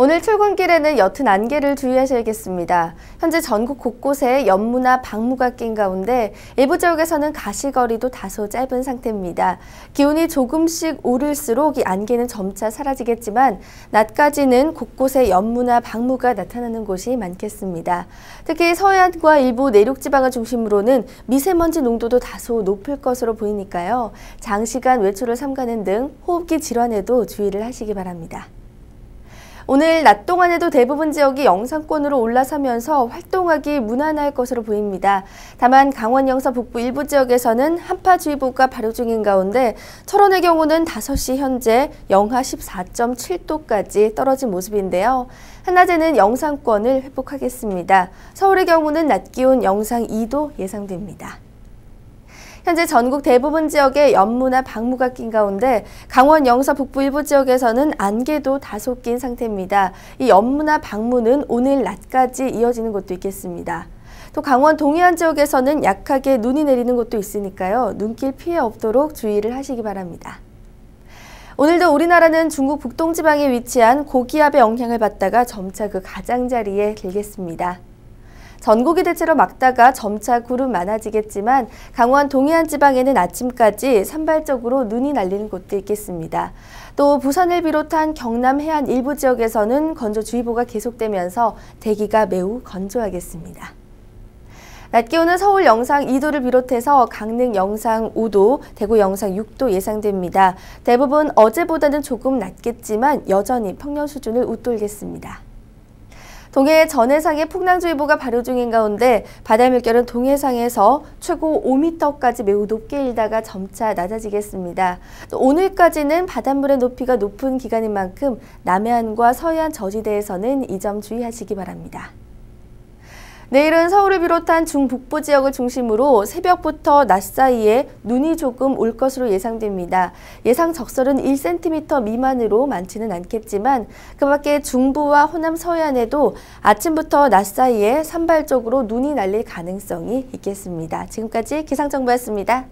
오늘 출근길에는 옅은 안개를 주의하셔야겠습니다. 현재 전국 곳곳에 연무나 박무가 낀 가운데 일부 지역에서는 가시거리도 다소 짧은 상태입니다. 기온이 조금씩 오를수록 이 안개는 점차 사라지겠지만 낮까지는 곳곳에 연무나 박무가 나타나는 곳이 많겠습니다. 특히 서해안과 일부 내륙지방을 중심으로는 미세먼지 농도도 다소 높을 것으로 보이니까요. 장시간 외출을 삼가는 등 호흡기 질환에도 주의를 하시기 바랍니다. 오늘 낮 동안에도 대부분 지역이 영상권으로 올라서면서 활동하기 무난할 것으로 보입니다. 다만 강원 영서 북부 일부 지역에서는 한파주의보가 발효 중인 가운데 철원의 경우는 5시 현재 영하 14.7도까지 떨어진 모습인데요. 한낮에는 영상권을 회복하겠습니다. 서울의 경우는 낮 기온 영상 2도 예상됩니다. 현재 전국 대부분 지역에 연무나 방무가낀 가운데 강원 영서 북부 일부 지역에서는 안개도 다소 낀 상태입니다. 이 연무나 박무는 오늘 낮까지 이어지는 곳도 있겠습니다. 또 강원 동해안 지역에서는 약하게 눈이 내리는 곳도 있으니까요. 눈길 피해 없도록 주의를 하시기 바랍니다. 오늘도 우리나라는 중국 북동지방에 위치한 고기압의 영향을 받다가 점차 그 가장자리에 들겠습니다. 전국이 대체로 맑다가 점차 구름 많아지겠지만 강원 동해안 지방에는 아침까지 산발적으로 눈이 날리는 곳도 있겠습니다. 또 부산을 비롯한 경남 해안 일부 지역에서는 건조주의보가 계속되면서 대기가 매우 건조하겠습니다. 낮 기온은 서울 영상 2도를 비롯해서 강릉 영상 5도, 대구 영상 6도 예상됩니다. 대부분 어제보다는 조금 낮겠지만 여전히 평년 수준을 웃돌겠습니다. 동해 전해상에 풍랑주의보가 발효 중인 가운데 바다 물결은 동해상에서 최고 5m까지 매우 높게 일다가 점차 낮아지겠습니다. 오늘까지는 바닷물의 높이가 높은 기간인 만큼 남해안과 서해안 저지대에서는 이 점 주의하시기 바랍니다. 내일은 서울을 비롯한 중북부 지역을 중심으로 새벽부터 낮 사이에 눈이 조금 올 것으로 예상됩니다. 예상 적설은 1cm 미만으로 많지는 않겠지만 그 밖에 중부와 호남 서해안에도 아침부터 낮 사이에 산발적으로 눈이 날릴 가능성이 있겠습니다. 지금까지 기상정보였습니다.